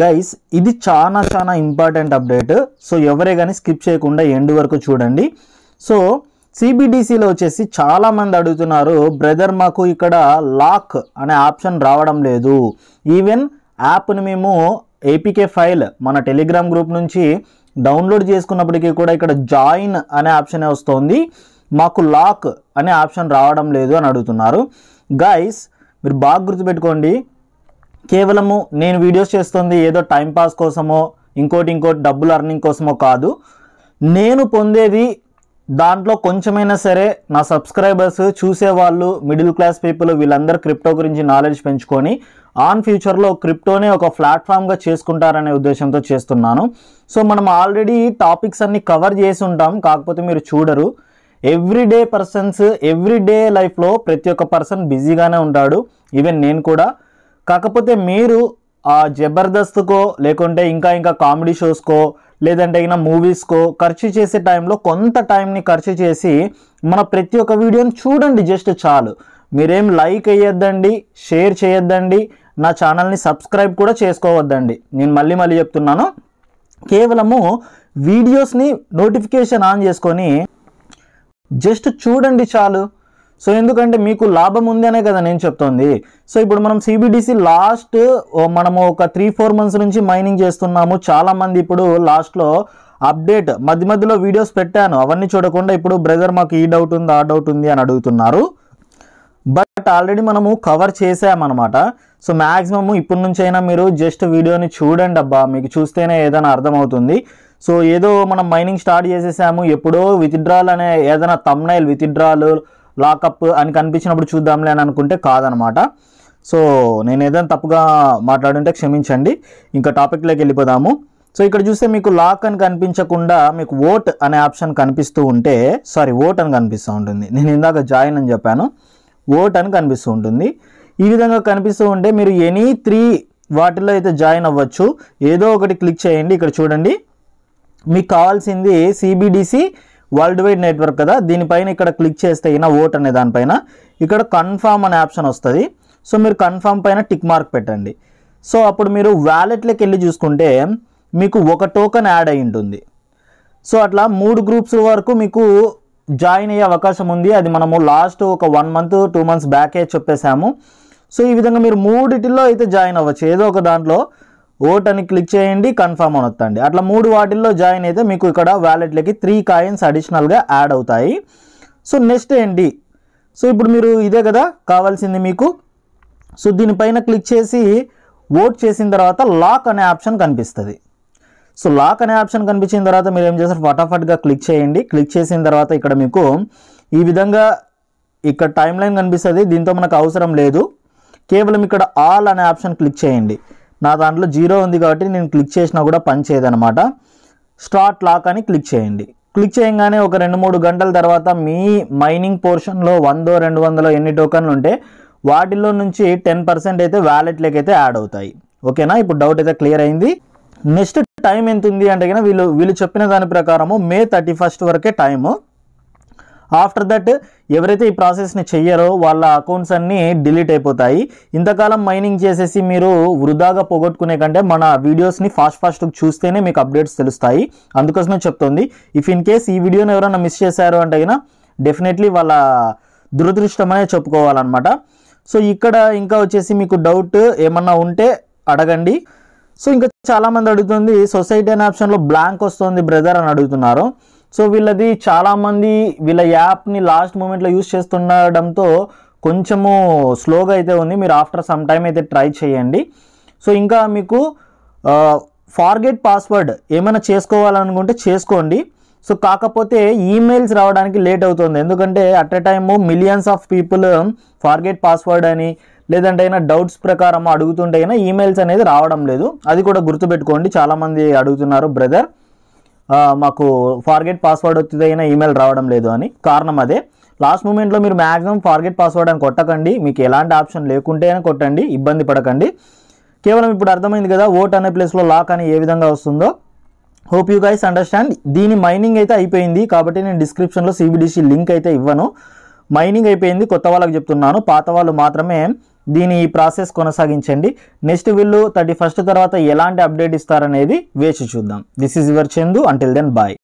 guys ఇది చాలా చాలా ఇంపార్టెంట్ అప్డేట్ సో ఎవరే కానీ స్కిప్ చేయకుండా ఎండ్ వరకు చూడండి సో సిబిడిసిలో వచ్చేసి చాలామంది అడుగుతున్నారు బ్రదర్ మాకు ఇక్కడ లాక్ అనే ఆప్షన్ రావడం లేదు ఈవెన్ యాప్ని మేము ఏపీకే ఫైల్ మన టెలిగ్రామ్ గ్రూప్ నుంచి డౌన్లోడ్ చేసుకున్నప్పటికీ కూడా ఇక్కడ జాయిన్ అనే ఆప్షనే వస్తుంది మాకు లాక్ అనే ఆప్షన్ రావడం లేదు అని అడుగుతున్నారు గైస్ మీరు బాగా గుర్తుపెట్టుకోండి కేవలము నేను వీడియోస్ చేస్తుంది ఏదో టైంపాస్ కోసమో ఇంకోటి ఇంకోటి డబ్బులు అర్నింగ్ కోసమో కాదు నేను పొందేది దాంట్లో కొంచెమైనా సరే నా సబ్స్క్రైబర్స్ చూసేవాళ్ళు మిడిల్ క్లాస్ పీపుల్ వీళ్ళందరూ క్రిప్టో గురించి నాలెడ్జ్ పెంచుకొని ఆన్ ఫ్యూచర్లో క్రిప్టోనే ఒక ప్లాట్ఫామ్గా చేసుకుంటారనే ఉద్దేశంతో చేస్తున్నాను సో మనం ఆల్రెడీ టాపిక్స్ అన్ని కవర్ చేసి ఉంటాం కాకపోతే మీరు చూడరు ఎవ్రీడే పర్సన్స్ ఎవ్రీడే లైఫ్లో ప్రతి ఒక్క పర్సన్ బిజీగానే ఉంటాడు ఈవెన్ నేను కూడా కాకపోతే మీరు ఆ జబర్దస్త్కో లేకుంటే ఇంకా ఇంకా కామెడీ షోస్కో లేదంటే ఇంకా మూవీస్కో ఖర్చు చేసే టైంలో కొంత టైంని ఖర్చు చేసి మన ప్రతి ఒక్క వీడియోని చూడండి జస్ట్ చాలు మీరేం లైక్ వేయొద్దండి షేర్ చేయొద్దండి నా ఛానల్ని సబ్స్క్రైబ్ కూడా చేసుకోవద్దండి నేను మళ్ళీ మళ్ళీ చెప్తున్నాను కేవలము వీడియోస్ని నోటిఫికేషన్ ఆన్ చేసుకొని జస్ట్ చూడండి చాలు సో ఎందుకంటే మీకు లాభం ఉంది అనే కదా నేను చెప్తోంది సో ఇప్పుడు మనం సిబిడిసి లాస్ట్ మనము ఒక త్రీ ఫోర్ మంత్స్ నుంచి మైనింగ్ చేస్తున్నాము చాలామంది ఇప్పుడు లాస్ట్లో అప్డేట్ మధ్య మధ్యలో వీడియోస్ పెట్టాను అవన్నీ చూడకుండా ఇప్పుడు బ్రదర్ మాకు ఈ డౌట్ ఉంది ఆ డౌట్ ఉంది అని అడుగుతున్నారు బట్ ఆల్రెడీ మనము కవర్ చేసామన్నమాట సో మ్యాక్సిమము ఇప్పటి నుంచైనా మీరు జస్ట్ వీడియోని చూడండి అబ్బా మీకు చూస్తేనే ఏదైనా అర్థమవుతుంది సో ఏదో మనం మైనింగ్ స్టార్ట్ చేసేసాము ఎప్పుడో విత్డ్రాల్ అనే ఏదైనా తమ్నైల్ విత్డ్రాలు లాకప్ అని కనిపించినప్పుడు చూద్దాంలే అని అనుకుంటే కాదనమాట సో నేను ఏదైనా తప్పుగా మాట్లాడుంటే క్షమించండి ఇంకా టాపిక్లోకి వెళ్ళిపోదాము సో ఇక్కడ చూస్తే మీకు లాక్ అని కనిపించకుండా మీకు ఓట్ అనే ఆప్షన్ కనిపిస్తూ ఉంటే సారీ ఓట్ అని కనిపిస్తూ ఉంటుంది నేను ఇందాక జాయిన్ అని చెప్పాను ఓట్ అని కనిపిస్తూ ఉంటుంది ఈ విధంగా కనిపిస్తూ ఉంటే మీరు ఎనీ త్రీ వాటిలో అయితే జాయిన్ అవ్వచ్చు ఏదో ఒకటి క్లిక్ చేయండి ఇక్కడ చూడండి మీకు కావాల్సింది సిబిడిసి వరల్డ్ వైడ్ నెట్వర్క్ కదా దీనిపైన ఇక్కడ క్లిక్ చేస్తే అయినా ఓట్ అనే దానిపైన ఇక్కడ కన్ఫామ్ అనే ఆప్షన్ వస్తుంది సో మీరు కన్ఫామ్ పైన టిక్ మార్క్ పెట్టండి సో అప్పుడు మీరు వ్యాలెట్లోకి వెళ్ళి చూసుకుంటే మీకు ఒక టోకెన్ యాడ్ అయి ఉంటుంది సో అట్లా మూడు గ్రూప్స్ వరకు మీకు జాయిన్ అయ్యే అవకాశం ఉంది అది మనము లాస్ట్ ఒక వన్ మంత్ టూ మంత్స్ బ్యాకే చెప్పేశాము సో ఈ విధంగా మీరు మూడిటిలో అయితే జాయిన్ అవ్వచ్చు ఏదో ఒక దాంట్లో ఓట్ అని క్లిక్ చేయండి కన్ఫర్మ్ అని అట్లా మూడు వాటిల్లో జాయిన్ అయితే మీకు ఇక్కడ వ్యాలెట్లకి త్రీ కాయిన్స్ అడిషనల్గా యాడ్ అవుతాయి సో నెక్స్ట్ ఏంటి సో ఇప్పుడు మీరు ఇదే కదా కావాల్సింది మీకు సో దీనిపైన క్లిక్ చేసి ఓట్ చేసిన తర్వాత లాక్ అనే ఆప్షన్ కనిపిస్తుంది సో లాక్ అనే ఆప్షన్ కనిపించిన తర్వాత మీరు ఏం చేస్తారు ఫటాఫట్గా క్లిక్ చేయండి క్లిక్ చేసిన తర్వాత ఇక్కడ మీకు ఈ విధంగా ఇక్కడ టైం లైన్ కనిపిస్తుంది దీంతో మనకు అవసరం లేదు కేవలం ఇక్కడ ఆల్ అనే ఆప్షన్ క్లిక్ చేయండి నా దాంట్లో జీరో ఉంది కాబట్టి నేను క్లిక్ చేసినా కూడా పని చేయదనమాట స్టార్ట్ లాక్ అని క్లిక్ చేయండి క్లిక్ చేయగానే ఒక రెండు మూడు గంటల తర్వాత మీ మైనింగ్ పోర్షన్లో వందో రెండు వందలో ఎన్ని టోకన్లు ఉంటే వాటిలో నుంచి టెన్ పర్సెంట్ అయితే వ్యాలెట్లోకి అయితే యాడ్ అవుతాయి ఓకేనా ఇప్పుడు డౌట్ అయితే క్లియర్ అయింది నెక్స్ట్ టైం ఎంత ఉంది అంటే కనుక వీళ్ళు వీళ్ళు చెప్పిన దాని ప్రకారము మే థర్టీ ఫస్ట్ వరకే టైము ఆఫ్టర్ దట్ ఎవరైతే ఈ ప్రాసెస్ని చెయ్యారో వాళ్ళ అకౌంట్స్ అన్నీ డిలీట్ అయిపోతాయి ఇంతకాలం మైనింగ్ చేసేసి మీరు వృధాగా పోగొట్టుకునే కంటే మన వీడియోస్ని ఫాస్ట్ ఫాస్ట్ చూస్తేనే మీకు అప్డేట్స్ తెలుస్తాయి అందుకోసమే చెప్తోంది ఇఫ్ ఇన్ కేస్ ఈ వీడియోని ఎవరైనా మిస్ చేశారు అంటే అయినా డెఫినెట్లీ వాళ్ళ దురదృష్టమనే చెప్పుకోవాలన్నమాట సో ఇక్కడ ఇంకా వచ్చేసి మీకు డౌట్ ఏమన్నా ఉంటే అడగండి సో ఇంకా చాలామంది అడుగుతుంది సొసైటీ అనే ఆప్షన్లో బ్లాంక్ వస్తుంది బ్రదర్ అని అడుగుతున్నారు సో వీళ్ళది చాలామంది వీళ్ళ యాప్ని లాస్ట్ మూమెంట్లో యూస్ చేస్తుండడంతో కొంచెము స్లోగా అయితే ఉంది మీరు ఆఫ్టర్ సమ్ టైం అయితే ట్రై చేయండి సో ఇంకా మీకు ఫార్గెట్ పాస్వర్డ్ ఏమైనా చేసుకోవాలనుకుంటే చేసుకోండి సో కాకపోతే ఈమెయిల్స్ రావడానికి లేట్ అవుతుంది ఎందుకంటే at a time millions of people forget password అని లేదంటే అయినా డౌట్స్ ప్రకారం అడుగుతుంటే అయినా ఈమెయిల్స్ అనేది రావడం లేదు అది కూడా గుర్తుపెట్టుకోండి చాలామంది అడుగుతున్నారు బ్రదర్ మాకు ఫార్గెట్ పాస్వర్డ్ వచ్చింది అయినా ఈమెయిల్ రావడం లేదు అని కారణం అదే లాస్ట్ మూమెంట్లో మీరు మ్యాక్సిమం ఫార్గెట్ పాస్వర్డ్ అని కొట్టకండి మీకు ఎలాంటి ఆప్షన్ లేకుంటే అని కొట్టండి ఇబ్బంది పడకండి కేవలం ఇప్పుడు అర్థమైంది కదా ఓట్ అనే ప్లేస్లో లాక్ అని ఏ విధంగా వస్తుందో హోప్ యూ గైస్ అండర్స్టాండ్ దీని మైనింగ్ అయితే అయిపోయింది కాబట్టి నేను డిస్క్రిప్షన్లో సిబిడిసి లింక్ అయితే ఇవ్వను మైనింగ్ అయిపోయింది కొత్త వాళ్ళకి చెప్తున్నాను పాత వాళ్ళు మాత్రమే దీని ఈ ప్రాసెస్ కొనసాగించండి నెక్స్ట్ వీళ్ళు థర్టీ ఫస్ట్ తర్వాత ఎలాంటి అప్డేట్ ఇస్తారనేది వేచి చూద్దాం this is your Chandu until then bye